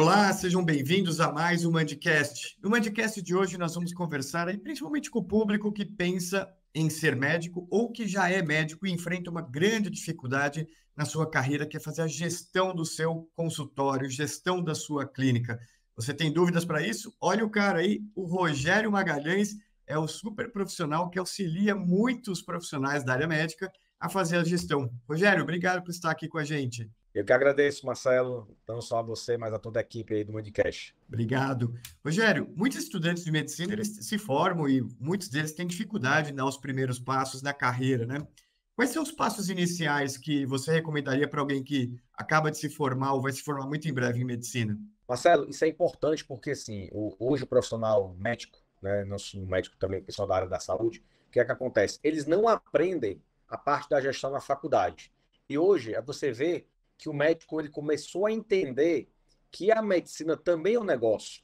Olá, sejam bem-vindos a mais um Mandcast. No Mandcast de hoje nós vamos conversar aí principalmente com o público que pensa em ser médico ou que já é médico e enfrenta uma grande dificuldade na sua carreira, que é fazer a gestão do seu consultório, gestão da sua clínica. Você tem dúvidas para isso? Olha o cara aí, o Rogério Magalhães é o super profissional que auxilia muitos profissionais da área médica a fazer a gestão. Rogério, obrigado por estar aqui com a gente. Eu que agradeço, Marcelo, não só a você, mas a toda a equipe aí do Mundcast. Obrigado. Rogério, muitos estudantes de medicina eles se formam e muitos deles têm dificuldade em dar os primeiros passos na carreira, né? Quais são os passos iniciais que você recomendaria para alguém que acaba de se formar ou vai se formar muito em breve em medicina? Marcelo, isso é importante porque, assim, hoje o profissional médico, né, nosso médico também, pessoal da área da saúde, o que é que acontece? Eles não aprendem a parte da gestão na faculdade. E hoje, é você vê que o médico ele começou a entender que a medicina também é um negócio,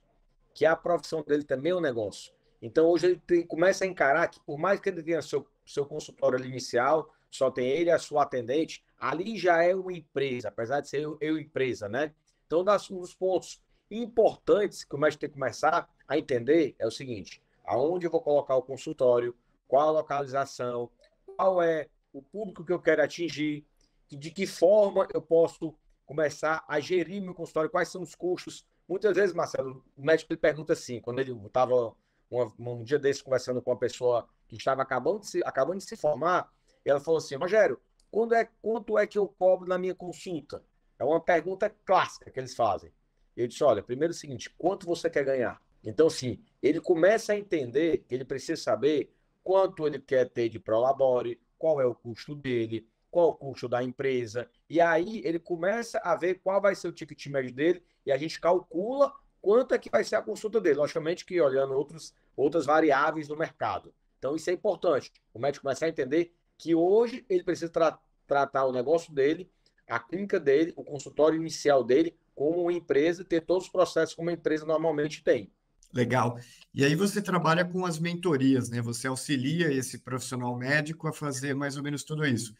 que a profissão dele também é um negócio. Então hoje ele tem, começa a encarar que por mais que ele tenha seu, seu consultório inicial, só tem ele a sua atendente, ali já é uma empresa, apesar de ser eu, eu empresa, né? Então das, um dos pontos importantes que o médico tem que começar a entender é o seguinte: aonde eu vou colocar o consultório, qual a localização, qual é o público que eu quero atingir, de que forma eu posso começar a gerir meu consultório, quais são os custos. Muitas vezes, Marcelo, o médico ele pergunta assim, quando ele estava um, dia desse conversando com uma pessoa que estava acabando de se, acabando de se formar, ela falou assim, Rogério, quando é, quanto é que eu cobro na minha consulta? É uma pergunta clássica que eles fazem. Eu disse, olha, primeiro é o seguinte, quanto você quer ganhar? Então, sim ele começa a entender que ele precisa saber quanto ele quer ter de prolabore, qual é o custo dele, qual o custo da empresa. E aí ele começa a ver qual vai ser o ticket médio dele e a gente calcula quanto é que vai ser a consulta dele. Logicamente que olhando outros, outras variáveis do mercado. Então isso é importante. O médico começar a entender que hoje ele precisa tra tratar o negócio dele, a clínica dele, o consultório inicial dele, como uma empresa, ter todos os processos como uma empresa normalmente tem. Legal. E aí você trabalha com as mentorias, né? Você auxilia esse profissional médico a fazer mais ou menos tudo isso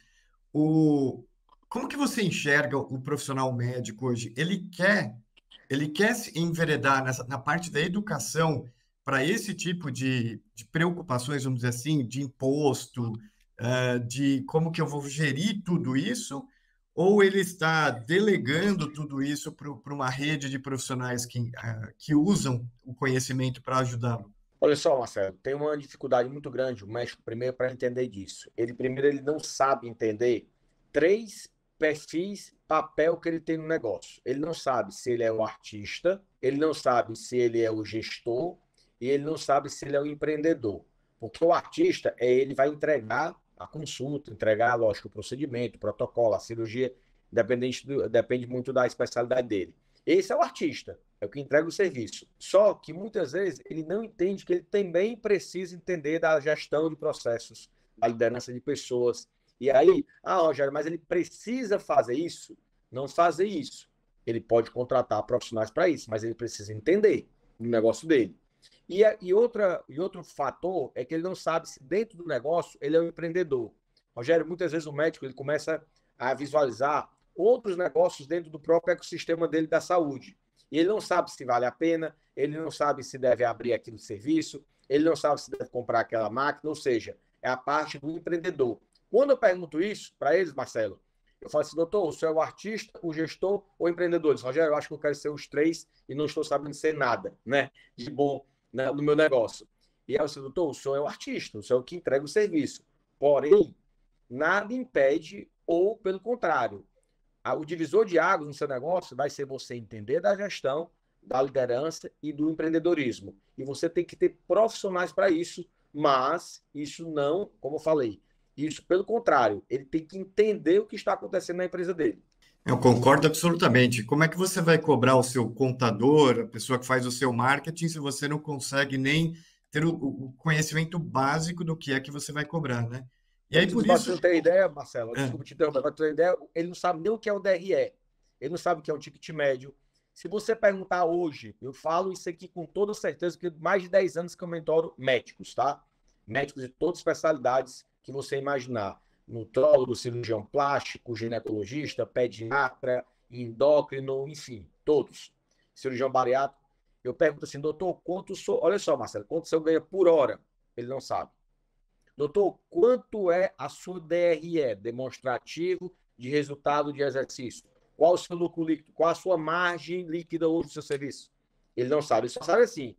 o, como que você enxerga o profissional médico hoje? Ele quer, ele quer se enveredar nessa, na parte da educação para esse tipo de, de, preocupações, vamos dizer assim, de imposto, uh, de como que eu vou gerir tudo isso, ou ele está delegando tudo isso para uma rede de profissionais que, uh, que usam o conhecimento para ajudá-lo? Olha só, Marcelo, tem uma dificuldade muito grande o México primeiro para entender disso. Ele primeiro ele não sabe entender três perfis, papel que ele tem no negócio. Ele não sabe se ele é o artista, ele não sabe se ele é o gestor e ele não sabe se ele é o empreendedor. Porque o artista é ele vai entregar a consulta, entregar, lógico, o procedimento, o protocolo, a cirurgia, independente do, depende muito da especialidade dele. Esse é o artista é o que entrega o serviço. Só que muitas vezes ele não entende que ele também precisa entender da gestão de processos, da liderança de pessoas. E aí, ah, Rogério, mas ele precisa fazer isso? Não fazer isso. Ele pode contratar profissionais para isso, mas ele precisa entender o negócio dele. E, e, outra, e outro fator é que ele não sabe se dentro do negócio ele é um empreendedor. Rogério, muitas vezes o médico ele começa a visualizar outros negócios dentro do próprio ecossistema dele da saúde. E ele não sabe se vale a pena, ele não sabe se deve abrir aquilo serviço, ele não sabe se deve comprar aquela máquina, ou seja, é a parte do empreendedor. Quando eu pergunto isso para eles, Marcelo, eu falo assim, doutor, o senhor é o artista, o gestor ou o empreendedor? Rogério, eu acho que eu quero ser os três e não estou sabendo ser nada, né? De bom né, no meu negócio. E aí eu disse, doutor, o senhor é o artista, o senhor é o que entrega o serviço. Porém, nada impede, ou pelo contrário, o divisor de águas no seu negócio vai ser você entender da gestão, da liderança e do empreendedorismo. E você tem que ter profissionais para isso, mas isso não, como eu falei, isso pelo contrário, ele tem que entender o que está acontecendo na empresa dele. Eu concordo absolutamente. Como é que você vai cobrar o seu contador, a pessoa que faz o seu marketing, se você não consegue nem ter o conhecimento básico do que é que você vai cobrar, né? E aí, por isso. tem ideia, Marcelo, é. desculpa te interromper, para ter ideia, ele não sabe nem o que é o DRE, ele não sabe o que é um ticket médio. Se você perguntar hoje, eu falo isso aqui com toda certeza, porque mais de 10 anos que eu mentoro médicos, tá? Médicos de todas as especialidades que você imaginar. Nutrólogo, cirurgião plástico, ginecologista, pediatra, endócrino, enfim, todos. Cirurgião bariátrico. Eu pergunto assim, doutor, quanto o Olha só, Marcelo, quanto o senhor ganha por hora? Ele não sabe. Doutor, quanto é a sua DRE, demonstrativo de resultado de exercício? Qual o seu lucro líquido? Qual a sua margem líquida hoje do seu serviço? Ele não sabe, ele só sabe assim.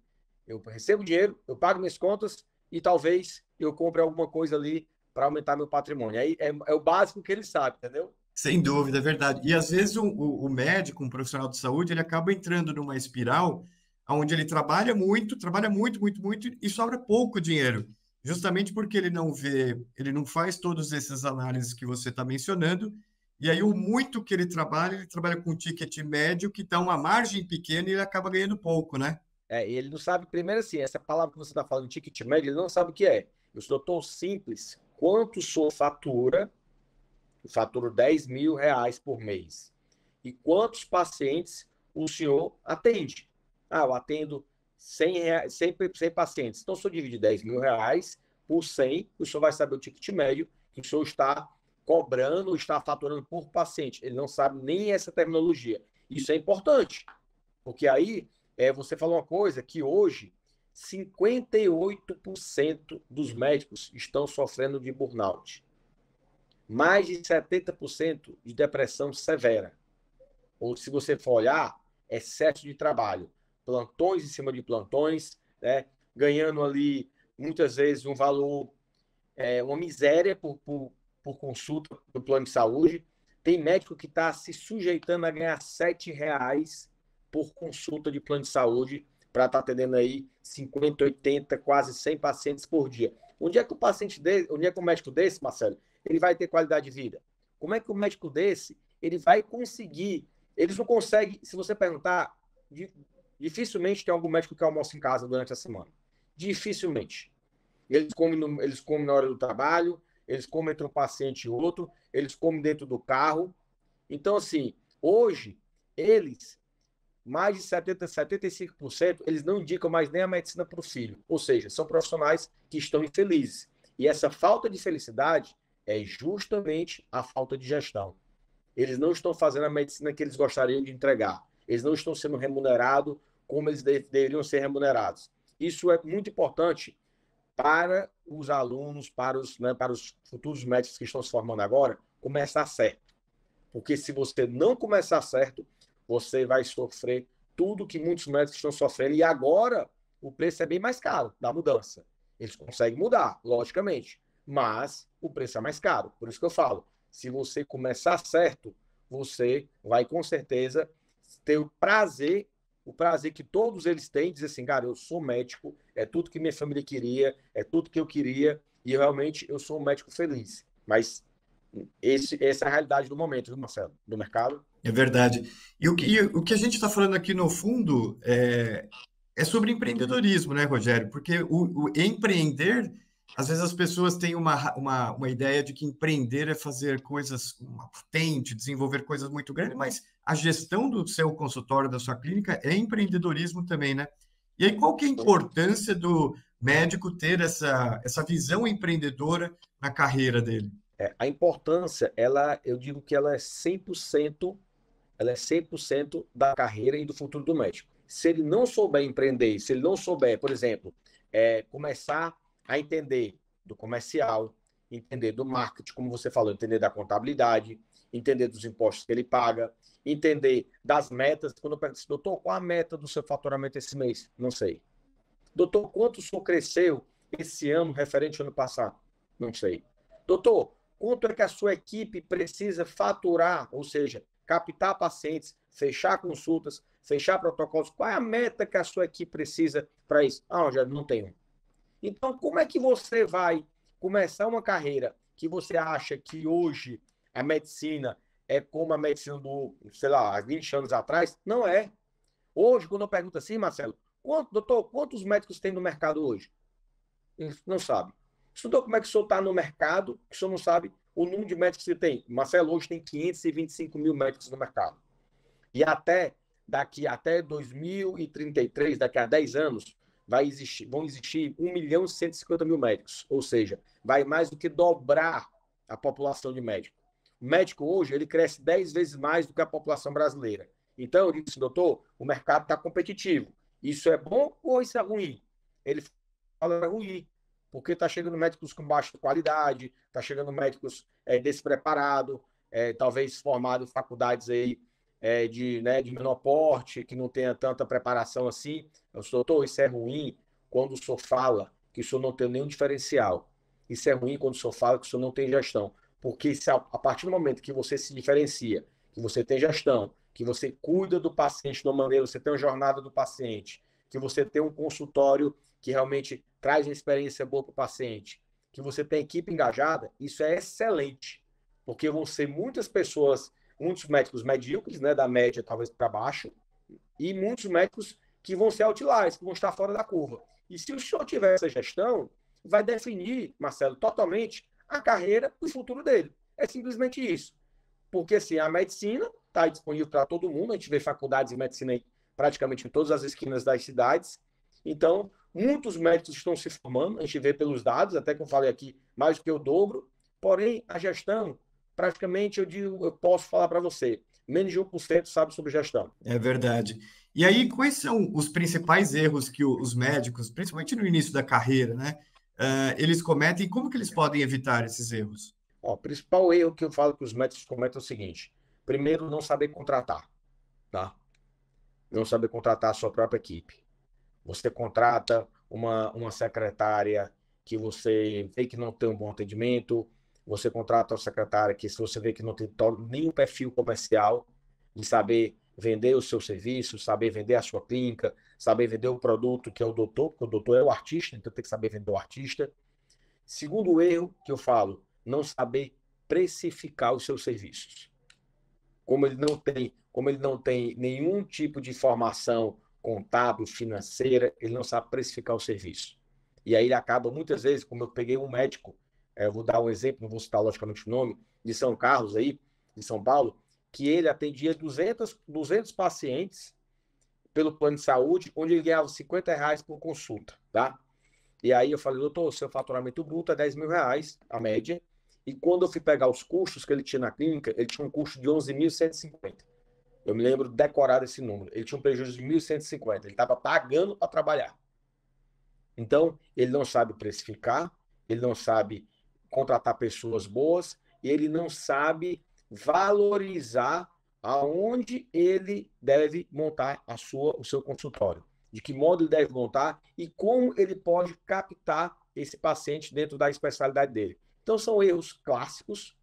Eu recebo dinheiro, eu pago minhas contas e talvez eu compre alguma coisa ali para aumentar meu patrimônio. Aí é, é, o básico que ele sabe, entendeu? Sem dúvida, é verdade. E às vezes o, o, médico, um profissional de saúde, ele acaba entrando numa espiral onde ele trabalha muito, trabalha muito, muito, muito e sobra pouco dinheiro justamente porque ele não vê, ele não faz todas essas análises que você está mencionando, e aí o muito que ele trabalha, ele trabalha com ticket médio que dá tá uma margem pequena e ele acaba ganhando pouco, né? É, e ele não sabe, primeiro assim, essa palavra que você está falando, ticket médio, ele não sabe o que é. Eu sou tão simples, quanto sou fatura, eu faturo 10 mil reais por mês. E quantos pacientes o senhor atende? Ah, eu atendo 100, 100, 100 pacientes. Então, se eu dividir 10 mil reais por 100, o senhor vai saber o ticket médio que o senhor está cobrando, está faturando por paciente. Ele não sabe nem essa terminologia. Isso é importante, porque aí é, você falou uma coisa que hoje 58% dos médicos estão sofrendo de burnout. Mais de 70% de depressão severa. Ou se você for olhar, excesso de trabalho plantões em cima de plantões, né? ganhando ali muitas vezes um valor, é, uma miséria por, por, por, consulta do plano de saúde. Tem médico que está se sujeitando a ganhar sete reais por consulta de plano de saúde para estar tá atendendo aí 50, 80, quase 100 pacientes por dia. Onde é que o paciente desse, onde é que o médico desse, Marcelo, ele vai ter qualidade de vida? Como é que o médico desse, ele vai conseguir? Eles não conseguem, se você perguntar, de, Dificilmente tem algum médico que almoça em casa durante a semana. Dificilmente. Eles comem, no, eles comem na hora do trabalho, eles comem entre um paciente e outro, eles comem dentro do carro. Então, assim, hoje, eles, mais de 70, 75%, eles não indicam mais nem a medicina para o filho. Ou seja, são profissionais que estão infelizes. E essa falta de felicidade é justamente a falta de gestão. Eles não estão fazendo a medicina que eles gostariam de entregar eles não estão sendo remunerados como eles deveriam ser remunerados. Isso é muito importante para os alunos, para os, né, para os futuros médicos que estão se formando agora, começar certo. Porque se você não começar certo, você vai sofrer tudo que muitos médicos estão sofrendo. E agora o preço é bem mais caro da mudança. Eles conseguem mudar, logicamente, mas o preço é mais caro. Por isso que eu falo, se você começar certo, você vai com certeza ter o prazer, o prazer que todos eles têm, dizer assim, cara, eu sou médico, é tudo que minha família queria, é tudo que eu queria, e realmente eu sou um médico feliz. Mas esse, essa é a realidade do momento, viu, Marcelo? Do mercado. É verdade. E o que, e o que a gente está falando aqui no fundo é, é sobre empreendedorismo, né, Rogério? Porque o, o empreender às vezes as pessoas têm uma, uma, uma ideia de que empreender é fazer coisas, uma patente, desenvolver coisas muito grandes, mas a gestão do seu consultório, da sua clínica, é empreendedorismo também, né? E aí, qual que é a importância do médico ter essa, essa visão empreendedora na carreira dele? É, a importância, ela, eu digo que ela é 100%, ela é 100% da carreira e do futuro do médico. Se ele não souber empreender, se ele não souber, por exemplo, é, começar a entender do comercial, entender do marketing, como você falou, entender da contabilidade, entender dos impostos que ele paga, entender das metas. Quando eu pergunto, assim, doutor, qual a meta do seu faturamento esse mês? Não sei. Doutor, quanto o senhor cresceu esse ano referente ao ano passado? Não sei. Doutor, quanto é que a sua equipe precisa faturar, ou seja, captar pacientes, fechar consultas, fechar protocolos? Qual é a meta que a sua equipe precisa para isso? Ah, Rogério, não tenho. Então, como é que você vai começar uma carreira que você acha que hoje a medicina é como a medicina do, sei lá, há 20 anos atrás? Não é. Hoje, quando eu pergunto assim, Marcelo, quanto, doutor, quantos médicos tem no mercado hoje? Ele não sabe. Estudou como é que o senhor está no mercado, que o senhor não sabe o número de médicos que tem. Marcelo, hoje tem 525 mil médicos no mercado. E até daqui até 2033, daqui a 10 anos, vai existir, vão existir 1 milhão e 150 mil médicos, ou seja, vai mais do que dobrar a população de médico. O médico hoje ele cresce 10 vezes mais do que a população brasileira. Então, eu disse, assim, doutor, o mercado está competitivo. Isso é bom ou isso é ruim? Ele fala é ruim, porque está chegando médicos com baixa qualidade, está chegando médicos é, despreparados, é, talvez formado em faculdades aí é, de, né, de menor porte, que não tenha tanta preparação assim. Eu sou, doutor, isso é ruim quando o senhor fala que o senhor não tem nenhum diferencial. Isso é ruim quando o senhor fala que o senhor não tem gestão. Porque se é a, a partir do momento que você se diferencia, que você tem gestão, que você cuida do paciente de uma maneira, você tem uma jornada do paciente, que você tem um consultório que realmente traz uma experiência boa para o paciente, que você tem equipe engajada, isso é excelente, porque vão ser muitas pessoas muitos médicos medíocres, né, da média talvez para baixo, e muitos médicos que vão ser outliers, que vão estar fora da curva. E se o senhor tiver essa gestão, vai definir, Marcelo, totalmente a carreira e o futuro dele. É simplesmente isso. Porque assim, a medicina está disponível para todo mundo, a gente vê faculdades de medicina aí, praticamente em todas as esquinas das cidades. Então, muitos médicos estão se formando, a gente vê pelos dados, até que eu falei aqui, mais do que o dobro. Porém, a gestão praticamente eu digo, eu posso falar para você, menos de 1% sabe sobre gestão. É verdade. E aí, quais são os principais erros que os médicos, principalmente no início da carreira, né, uh, eles cometem e como que eles podem evitar esses erros? Ó, o principal erro que eu falo que os médicos cometem é o seguinte: primeiro, não saber contratar, tá? Não saber contratar a sua própria equipe. Você contrata uma, uma secretária que você vê que não tem um bom atendimento, você contrata uma secretária que, se você vê que não tem nenhum perfil comercial de saber vender o seu serviço, saber vender a sua clínica, saber vender o produto que é o doutor, porque o doutor é o artista, então tem que saber vender o artista. Segundo erro que eu falo, não saber precificar os seus serviços. Como ele não tem, como ele não tem nenhum tipo de formação contábil, financeira, ele não sabe precificar o serviço. E aí ele acaba muitas vezes, como eu peguei um médico é, eu vou dar um exemplo, não vou citar logicamente o nome, de São Carlos aí, de São Paulo, que ele atendia 200, 200 pacientes pelo plano de saúde, onde ele ganhava 50 reais por consulta, tá? E aí eu falei, doutor, seu faturamento bruto é 10 mil reais, a média, e quando eu fui pegar os custos que ele tinha na clínica, ele tinha um custo de 11.150. Eu me lembro decorado esse número. Ele tinha um prejuízo de 1.150. Ele estava pagando para trabalhar. Então, ele não sabe precificar, ele não sabe contratar pessoas boas ele não sabe valorizar aonde ele deve montar a sua, o seu consultório, de que modo ele deve montar e como ele pode captar esse paciente dentro da especialidade dele. Então são erros clássicos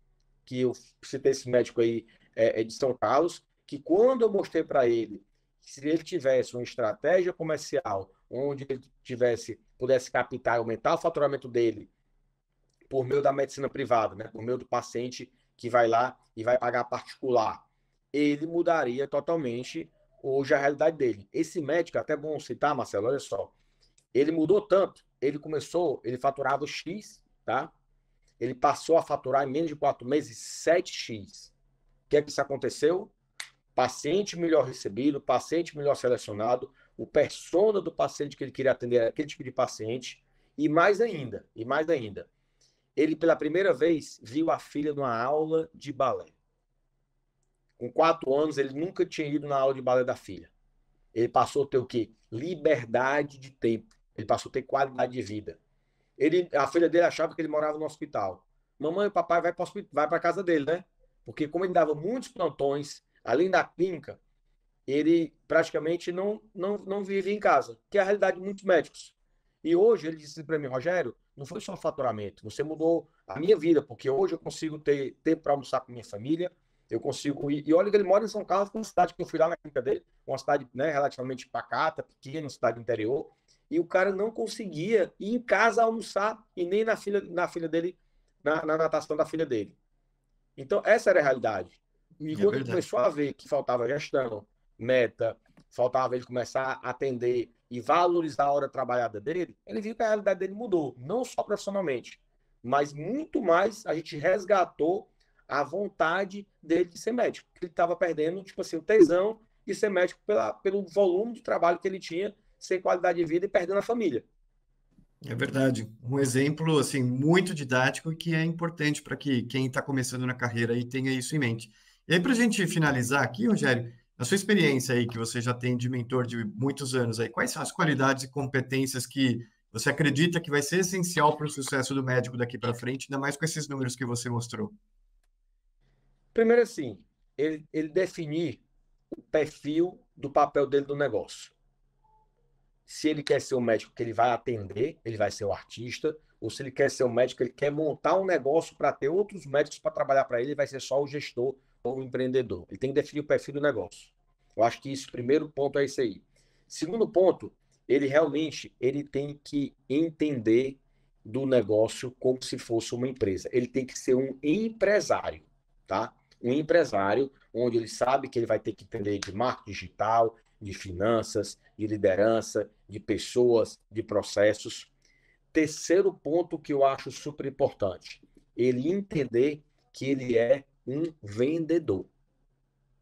que eu citei esse médico aí é, é de São Carlos, que quando eu mostrei para ele se ele tivesse uma estratégia comercial onde ele tivesse pudesse captar e aumentar o faturamento dele por meio da medicina privada, né? por meio do paciente que vai lá e vai pagar particular, ele mudaria totalmente hoje a realidade dele. Esse médico, é até bom citar, Marcelo, olha só, ele mudou tanto, ele começou, ele faturava X, tá? Ele passou a faturar em menos de quatro meses 7X. O que é que isso aconteceu? Paciente melhor recebido, paciente melhor selecionado, o persona do paciente que ele queria atender, aquele tipo de paciente, e mais ainda, e mais ainda, ele pela primeira vez viu a filha numa aula de balé. Com quatro anos, ele nunca tinha ido na aula de balé da filha. Ele passou a ter o quê? Liberdade de tempo. Ele passou a ter qualidade de vida. Ele, a filha dele achava que ele morava no hospital. Mamãe e papai vai para vai para casa dele, né? Porque como ele dava muitos plantões, além da clínica, ele praticamente não não não vivia em casa, que é a realidade de muitos médicos. E hoje ele disse para mim, Rogério, não foi só faturamento, você mudou a minha vida, porque hoje eu consigo ter, tempo para almoçar com minha família, eu consigo ir. E olha que ele mora em São Carlos, uma cidade que eu fui lá na clínica dele, uma cidade né, relativamente pacata, pequena, cidade interior, e o cara não conseguia ir em casa almoçar e nem na filha, na filha dele, na, na natação da filha dele. Então, essa era a realidade. E é quando ele começou a ver que faltava gestão, meta, faltava ele começar a atender e valorizar a hora trabalhada dele, ele viu que a realidade dele mudou, não só profissionalmente, mas muito mais a gente resgatou a vontade dele de ser médico, ele estava perdendo, tipo assim, o tesão de ser médico pela, pelo volume de trabalho que ele tinha, sem qualidade de vida e perdendo a família. É verdade. Um exemplo assim muito didático e que é importante para que quem está começando na carreira aí tenha isso em mente. E aí, para a gente finalizar aqui, Rogério, na sua experiência aí, que você já tem de mentor de muitos anos aí, quais são as qualidades e competências que você acredita que vai ser essencial para o sucesso do médico daqui para frente, ainda mais com esses números que você mostrou? Primeiro, assim, ele, ele definir o perfil do papel dele do negócio. Se ele quer ser o médico que ele vai atender, ele vai ser o artista, ou se ele quer ser o médico que ele quer montar um negócio para ter outros médicos para trabalhar para ele, ele vai ser só o gestor o empreendedor. Ele tem que definir o perfil do negócio. Eu acho que isso, primeiro ponto é isso aí. Segundo ponto, ele realmente ele tem que entender do negócio como se fosse uma empresa. Ele tem que ser um empresário, tá? Um empresário onde ele sabe que ele vai ter que entender de marketing digital, de finanças, de liderança, de pessoas, de processos. Terceiro ponto que eu acho super importante, ele entender que ele é um vendedor.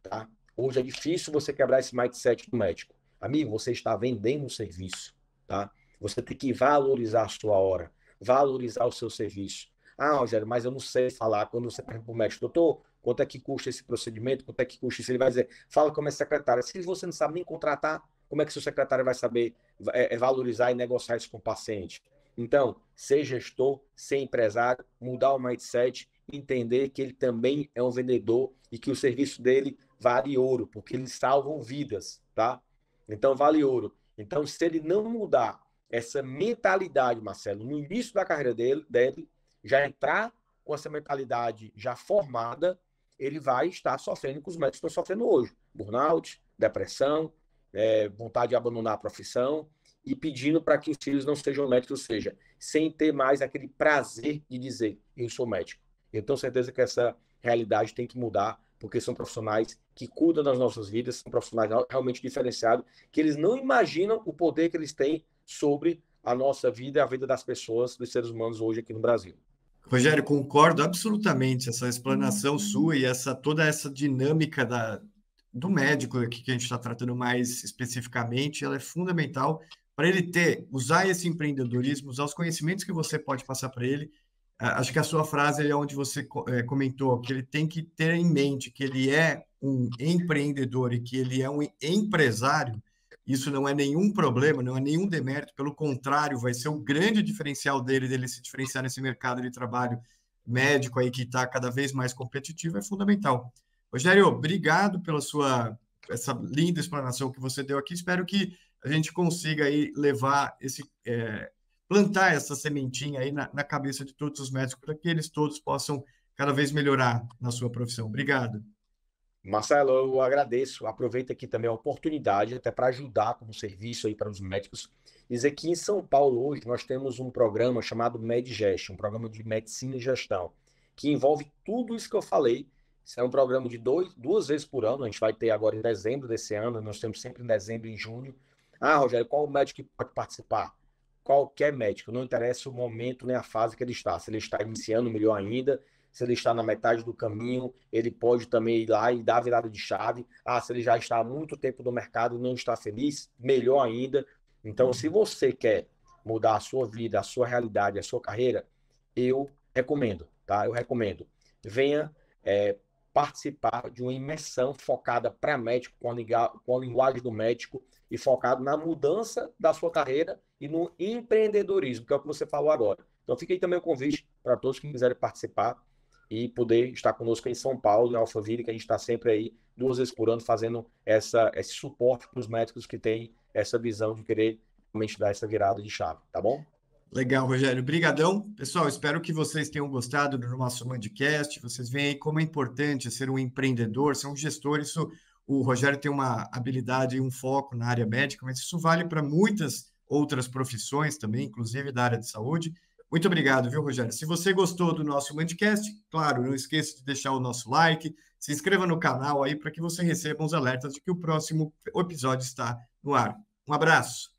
Tá? Hoje é difícil você quebrar esse mindset do médico. Amigo, você está vendendo um serviço. Tá? Você tem que valorizar a sua hora, valorizar o seu serviço. Ah, Rogério, mas eu não sei falar. Quando você pergunta para o médico, doutor, quanto é que custa esse procedimento? Quanto é que custa isso? Ele vai dizer, fala com a minha secretária. Se você não sabe nem contratar, como é que seu secretário vai saber é, é valorizar e negociar isso com o paciente? Então, ser gestor, ser empresário, mudar o mindset entender que ele também é um vendedor e que o serviço dele vale ouro, porque eles salvam vidas, tá? Então vale ouro. Então, se ele não mudar essa mentalidade, Marcelo, no início da carreira dele, dele já entrar com essa mentalidade já formada, ele vai estar sofrendo com os médicos que estão sofrendo hoje: burnout, depressão, é, vontade de abandonar a profissão e pedindo para que os filhos não sejam médicos, ou seja, sem ter mais aquele prazer de dizer eu sou médico. Eu tenho certeza que essa realidade tem que mudar, porque são profissionais que cuidam das nossas vidas, são profissionais realmente diferenciados, que eles não imaginam o poder que eles têm sobre a nossa vida e a vida das pessoas, dos seres humanos hoje aqui no Brasil. Rogério, concordo absolutamente essa explanação sua e essa toda essa dinâmica da, do médico aqui que a gente está tratando mais especificamente, ela é fundamental para ele ter usar esse empreendedorismo, usar os conhecimentos que você pode passar para ele acho que a sua frase é onde você é, comentou que ele tem que ter em mente que ele é um empreendedor e que ele é um empresário. Isso não é nenhum problema, não é nenhum demérito, pelo contrário, vai ser o um grande diferencial dele, dele se diferenciar nesse mercado de trabalho médico aí que está cada vez mais competitivo, é fundamental. Rogério, obrigado pela sua essa linda explanação que você deu aqui. Espero que a gente consiga aí levar esse, é, plantar essa sementinha aí na, na cabeça de todos os médicos, para que eles todos possam cada vez melhorar na sua profissão. Obrigado. Marcelo, eu agradeço. Aproveito aqui também a oportunidade, até para ajudar com o serviço aí para os médicos. Dizer que em São Paulo hoje nós temos um programa chamado MedGest, um programa de medicina e gestão, que envolve tudo isso que eu falei. Isso é um programa de dois, duas vezes por ano. A gente vai ter agora em dezembro desse ano, nós temos sempre em dezembro e em junho. Ah, Rogério, qual médico que pode participar? qualquer médico, não interessa o momento nem a fase que ele está. Se ele está iniciando, melhor ainda. Se ele está na metade do caminho, ele pode também ir lá e dar a virada de chave. Ah, se ele já está há muito tempo no mercado e não está feliz, melhor ainda. Então, se uhum. você quer mudar a sua vida, a sua realidade, a sua carreira, eu recomendo, tá? Eu recomendo. Venha é, participar de uma imersão focada para médico, com a, com a linguagem do médico e focado na mudança da sua carreira e no empreendedorismo, que é o que você falou agora. Então fica aí também o convite para todos que quiserem participar e poder estar conosco em São Paulo, em Alphaville, que a gente está sempre aí, duas vezes por ano, fazendo essa, esse suporte para os médicos que têm essa visão de querer realmente dar essa virada de chave, tá bom? Legal, Rogério. Obrigadão. Pessoal, espero que vocês tenham gostado do nosso Mandcast. Vocês veem aí como é importante ser um empreendedor, ser um gestor. Isso, o Rogério tem uma habilidade e um foco na área médica, mas isso vale para muitas outras profissões também, inclusive da área de saúde. Muito obrigado, viu, Rogério? Se você gostou do nosso Mandcast, claro, não esqueça de deixar o nosso like, se inscreva no canal aí para que você receba os alertas de que o próximo episódio está no ar. Um abraço!